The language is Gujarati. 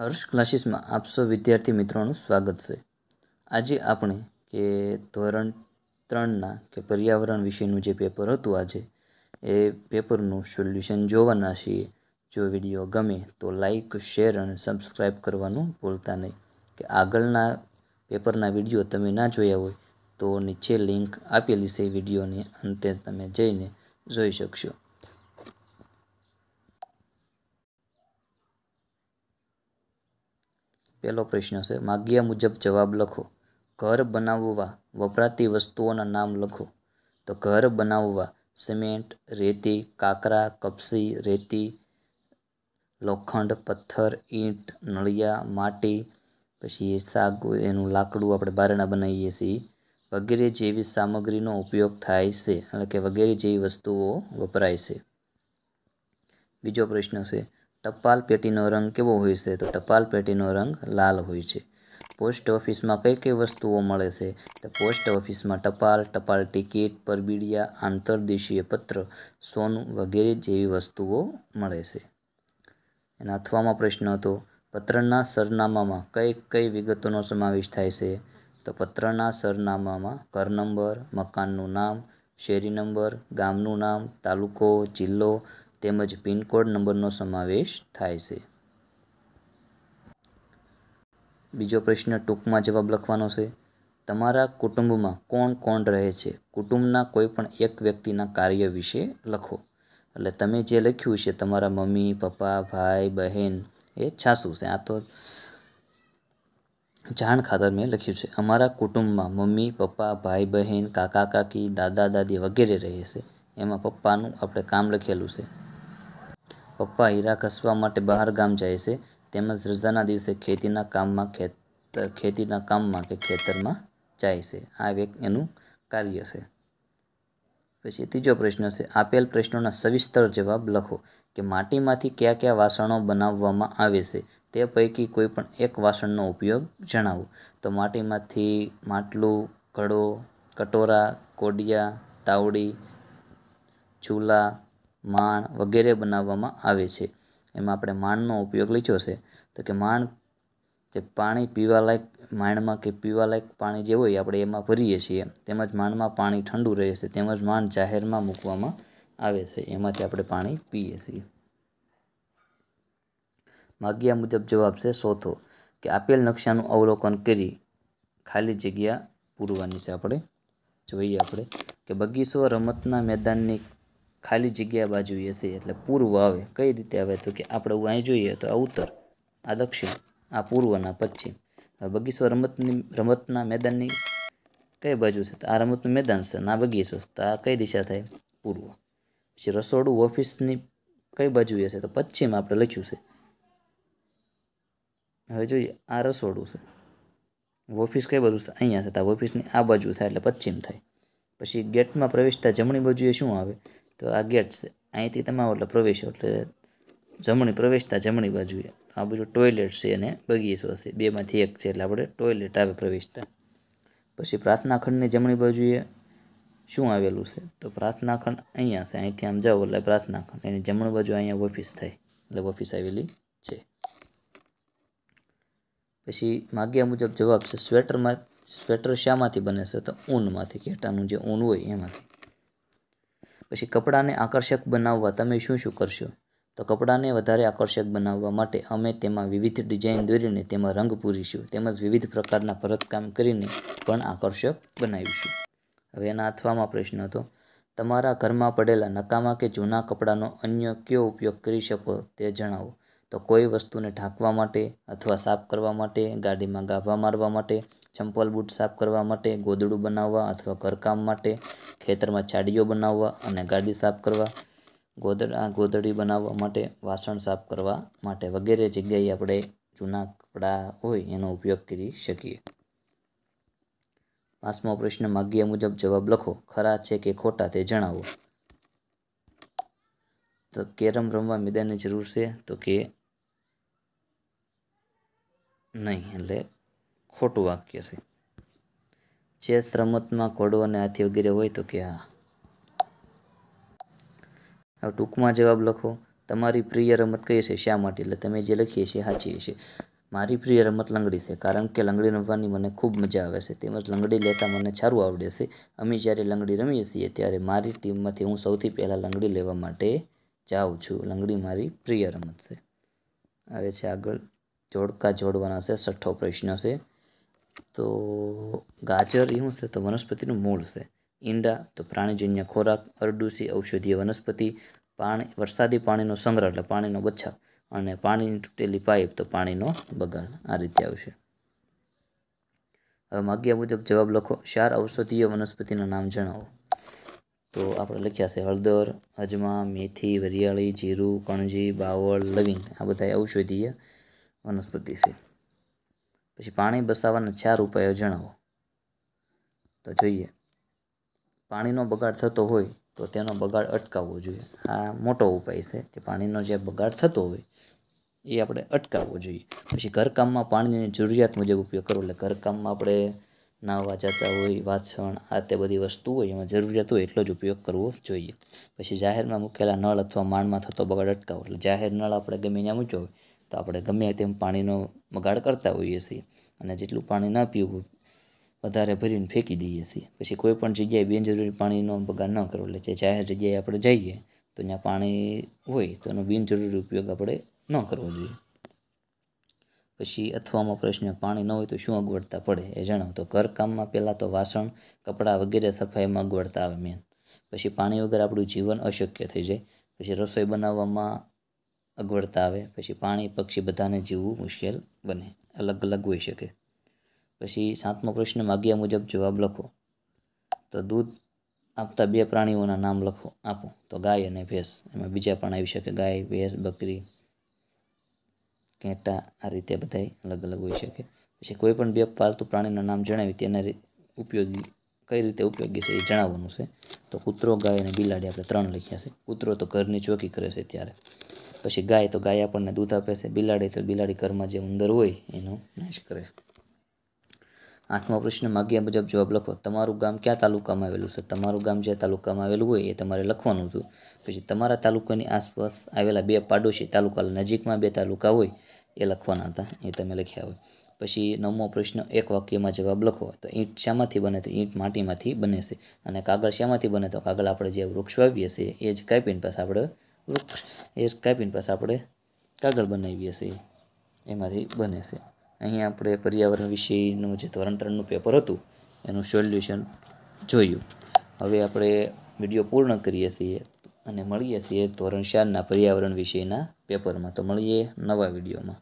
હર્ષ ક્લાસીસમાં આપ સૌ વિદ્યાર્થી મિત્રોનું સ્વાગત છે આજે આપણે કે ધોરણ ત્રણના કે પર્યાવરણ વિશેનું જે પેપર હતું આજે એ પેપરનું સોલ્યુશન જોવાના છીએ જો વિડીયો ગમે તો લાઈક શેર અને સબસ્ક્રાઈબ કરવાનું ભૂલતા નહીં કે આગળના પેપરના વિડીયો તમે ના જોયા હોય તો નીચે લિંક આપેલી છે વિડીયોની અંતે તમે જઈને જોઈ શકશો પહેલો પ્રશ્ન છે માગ્યા મુજબ જવાબ લખો ઘર બનાવવા વપરાતી વસ્તુઓના નામ લખો તો ઘર બનાવવા સિમેન્ટ રેતી કાકરા કપસી રેતી લોખંડ પથ્થર ઈંટ નળિયા માટી પછી એ શાક એનું લાકડું આપણે બારણા બનાવીએ છીએ વગેરે જેવી સામગ્રીનો ઉપયોગ થાય છે એટલે કે વગેરે જેવી વસ્તુઓ વપરાય છે બીજો પ્રશ્ન છે ટપાલ પેટીનો રંગ કેવો હોય છે તો ટપાલ પેટીનો રંગ લાલ હોય છે પોસ્ટ ઓફિસમાં કઈ કઈ વસ્તુઓ મળે છે તો પોસ્ટ ઓફિસમાં ટપાલ ટપાલ ટિકિટ પરબીડિયા આંતરદેશીય પત્ર સોનું વગેરે જેવી વસ્તુઓ મળે છે એના અથવામાં પ્રશ્ન હતો પત્રના સરનામામાં કઈ કઈ વિગતોનો સમાવેશ થાય છે તો પત્રના સરનામામાં ઘર નંબર મકાનનું નામ શેરી નંબર ગામનું નામ તાલુકો જિલ્લો તેમજ પિનકોડ નંબરનો સમાવેશ થાય છે બીજો પ્રશ્ન ટૂંકમાં જવાબ લખવાનો છે તમારા કુટુંબમાં કોણ કોણ રહે છે કુટુંબના કોઈ પણ એક વ્યક્તિના કાર્ય વિશે લખો એટલે તમે જે લખ્યું છે તમારા મમ્મી પપ્પા ભાઈ બહેન એ છાસું છે આ તો જાણ ખાતર મેં લખ્યું છે અમારા કુટુંબમાં મમ્મી પપ્પા ભાઈ બહેન કાકા કાકી દાદા દાદી વગેરે રહે છે એમાં પપ્પાનું આપણે કામ લખેલું છે પપ્પા હીરા કસવા માટે બહાર ગામ જાય છે તેમજ રજાના દિવસે ખેતીના કામમાં ખેતર ખેતીના કામમાં કે ખેતરમાં જાય છે આ એક એનું કાર્ય છે પછી ત્રીજો પ્રશ્ન છે આપેલ પ્રશ્નોના સવિસ્તર જવાબ લખો કે માટીમાંથી કયા કયા વાસણો બનાવવામાં આવે છે તે પૈકી કોઈ પણ એક વાસણનો ઉપયોગ જણાવો તો માટીમાંથી માટલું ઘડો કટોરા કોડિયા તાવડી ચૂલા માણ વગેરે બનાવવામાં આવે છે એમાં આપણે માણનો ઉપયોગ લીધો છે તો કે માણ તે પાણી પીવાલાયક માણમાં કે પીવાલાયક પાણી જે હોય આપણે એમાં ભરીએ છીએ તેમજ માણમાં પાણી ઠંડુ રહે છે તેમજ માણ જાહેરમાં મૂકવામાં આવે છે એમાંથી આપણે પાણી પીએ છીએ માગ્યા મુજબ જવાબ છે સોથો કે આપેલ નકશાનું અવલોકન કરી ખાલી જગ્યા પૂરવાની છે આપણે જોઈએ આપણે કે બગીચો રમતના મેદાનની ખાલી જગ્યા બાજુ હશે એટલે પૂર્વ આવે કઈ રીતે આવે તો કે આપણે અહીં જોઈએ તો આ ઉત્તર આ દક્ષિણ આ પૂર્વના પશ્ચિમ હવે બગીચો રમતની રમતના મેદાનની કઈ બાજુ છે તો આ રમતનું મેદાન છે ના બગીચો તો આ કઈ દિશા થાય પૂર્વ પછી રસોડું ઓફિસની કઈ બાજુ હશે તો પશ્ચિમ આપણે લખ્યું છે હવે જોઈએ આ રસોડું છે ઓફિસ કઈ બાજુ છે અહીંયા છે તો ઓફિસની આ બાજુ થાય એટલે પશ્ચિમ થાય પછી ગેટમાં પ્રવેશતા જમણી બાજુએ શું આવે તો આ ગેટ છે અહીંથી તમે એટલે પ્રવેશો એટલે જમણી પ્રવેશતા જમણી બાજુએ આ બાજુ ટોયલેટ છે અને બગીચો છે બેમાંથી એક છે એટલે આપણે ટોયલેટ આવે પ્રવેશતા પછી પ્રાર્થના ખંડની જમણી બાજુએ શું આવેલું છે તો પ્રાર્થના ખંડ અહીંયા છે અહીંથી આમ જાઓ એટલે પ્રાર્થના ખંડ એની જમણી બાજુ અહીંયા ઓફિસ થાય એટલે ઓફિસ આવેલી છે પછી માગ્યા મુજબ જવાબ છે સ્વેટરમાં સ્વેટર શામાંથી બને છે તો ઊનમાંથી કેટાનું જે ઊન હોય એમાંથી પછી કપડાને આકર્ષક બનાવવા તમે શું શું કરશો તો કપડાને વધારે આકર્ષક બનાવવા માટે અમે તેમાં વિવિધ ડિઝાઇન દોરીને તેમાં રંગ પૂરીશું તેમજ વિવિધ પ્રકારના ભરતકામ કરીને પણ આકર્ષક બનાવીશું હવે એના અથવામાં પ્રશ્ન હતો તમારા ઘરમાં પડેલા નકામા કે જૂના કપડાંનો અન્ય કયો ઉપયોગ કરી શકો તે જણાવો તો કોઈ વસ્તુને ઢાંકવા માટે અથવા સાફ કરવા માટે ગાડીમાં ગાભા મારવા માટે ચંપલ બૂટ સાફ કરવા માટે ગોદડું બનાવવા અથવા ઘરકામ માટે ખેતરમાં છાડીઓ બનાવવા અને ગાડી સાફ કરવા ગોદડા ગોદડી બનાવવા માટે વાસણ સાફ કરવા માટે વગેરે જગ્યાએ આપણે જૂના કપડાં હોય એનો ઉપયોગ કરી શકીએ પાંચમો પ્રશ્ન માગ્યા મુજબ જવાબ લખો ખરા છે કે ખોટા તે જણાવો તો કેરમ રમવા મેદાનની જરૂર છે તો કે નહીં એટલે ખોટું વાક્ય છે ચેસ રમતમાં ઘોડો અને હાથી વગેરે હોય તો કે હા ટૂંકમાં જવાબ લખો તમારી પ્રિય રમત કઈ છે શા માટે એટલે તમે જે લખીએ છીએ સાચી હશે મારી પ્રિય રમત લંગડી છે કારણ કે લંગડી રમવાની મને ખૂબ મજા આવે છે તેમજ લંગડી લેતા મને સારું આવડે છે અમે જ્યારે લંગડી રમીએ છીએ ત્યારે મારી ટીમમાંથી હું સૌથી પહેલાં લંગડી લેવા માટે જાઉં છું લંગડી મારી પ્રિય રમત છે આવે છે આગળ જોડકા જોડવાના છે છઠ્ઠો પ્રશ્ન છે તો ગાજર એ શું છે તો વનસ્પતિનું મૂળ છે ઈંડા તો પ્રાણીજન્ય ખોરાક અરડુસી ઔષધીય વનસ્પતિ પાણી વરસાદી પાણીનો સંગ્રહ એટલે પાણીનો બચાવ અને પાણીની તૂટેલી પાઇપ તો પાણીનો બગાડ આ રીતે આવશે હવે માગ્યા મુજબ જવાબ લખો ચાર ઔષધીય વનસ્પતિના નામ જણાવો તો આપણે લખ્યા છે હળદર અજમા મેથી વરિયાળી જીરું કણજી બાવળ લવિંગ આ બધા ઔષધીય વનસ્પતિ છે પછી પાણી બસાવવાના ચાર ઉપાયો જણાવો તો જોઈએ પાણીનો બગાડ થતો હોય તો તેનો બગાડ અટકાવવો જોઈએ આ મોટો ઉપાય છે કે પાણીનો જે બગાડ થતો હોય એ આપણે અટકાવવો જોઈએ પછી ઘરકામમાં પાણીની જરૂરિયાત મુજબ ઉપયોગ કરવો એટલે ઘરકામમાં આપણે નાહવા જતા હોય વાસણ આ તે બધી વસ્તુ હોય એમાં જરૂરિયાત હોય એટલો જ ઉપયોગ કરવો જોઈએ પછી જાહેરમાં મૂકેલા નળ અથવા માણમાં થતો બગાડ અટકાવો એટલે જાહેર નળ આપણે ગમે ત્યાં મૂક્યો હોય તો આપણે ગમે તેમ પાણીનો બગાડ કરતા હોઈએ છીએ અને જેટલું પાણી ન પીવું વધારે ભરીને ફેંકી દઈએ છીએ પછી કોઈ પણ જગ્યાએ બિનજરૂરી પાણીનો બગાડ ન કરવો એટલે જે જાહેર જગ્યાએ આપણે જઈએ તો ત્યાં પાણી હોય તો એનો બિનજરૂરી ઉપયોગ આપણે ન કરવો જોઈએ પછી અથવામાં પ્રશ્ન પાણી ન હોય તો શું અગવડતા પડે એ જણાવો તો ઘરકામમાં પહેલાં તો વાસણ કપડાં વગેરે સફાઈમાં અગવડતા આવે મેન પછી પાણી વગર આપણું જીવન અશક્ય થઈ જાય પછી રસોઈ બનાવવામાં અગવડતા આવે પછી પાણી પક્ષી બધાને જીવવું મુશ્કેલ બને અલગ અલગ હોઈ શકે પછી સાતમો પ્રશ્ન માગ્યા મુજબ જવાબ લખો તો દૂધ આપતા બે પ્રાણીઓના નામ લખો આપો તો ગાય અને ભેંસ એમાં બીજા પણ આવી શકે ગાય ભેંસ બકરી ઘેટા આ રીતે બધા અલગ અલગ હોઈ શકે પછી કોઈ પણ બે પાલતુ પ્રાણીના નામ જણાવી તેના ઉપયોગી કઈ રીતે ઉપયોગી છે એ જણાવવાનું છે તો કૂતરો ગાય અને બિલાડી આપણે ત્રણ લખ્યા છે કૂતરો તો ઘરની ચોકી કરે છે ત્યારે પછી ગાય તો ગાય આપણને દૂધ આપે છે બિલાડી તો બિલાડી ઘરમાં જે ઉંદર હોય એનો નાશ કરે છે આઠમો પ્રશ્ન માગ્યા મુજબ જવાબ લખો તમારું ગામ કયા તાલુકામાં આવેલું છે તમારું ગામ જે તાલુકામાં આવેલું હોય એ તમારે લખવાનું હતું પછી તમારા તાલુકાની આસપાસ આવેલા બે પાડોશી તાલુકા નજીકમાં બે તાલુકા હોય એ લખવાના હતા એ તમે લખ્યા હોય પછી નવમો પ્રશ્ન એક વાક્યમાં જવાબ લખો તો ઈંટ શામાંથી બને તો ઈંટ માટીમાંથી બને છે અને કાગળ શામાંથી બને તો કાગળ આપણે જે વૃક્ષ વાવીએ છીએ એ જ કાપીને પાસે આપણે વૃક્ષ એ જ કાપીને પાસે આપણે કાગળ બનાવીએ છીએ એમાંથી બને છે અહીં આપણે પર્યાવરણ વિષયનું જે ધોરણ પેપર હતું એનું સોલ્યુશન જોયું હવે આપણે વિડીયો પૂર્ણ કરીએ છીએ અને મળીએ છીએ ધોરણ ચારના પર્યાવરણ વિષયના પેપરમાં તો મળીએ નવા વિડીયોમાં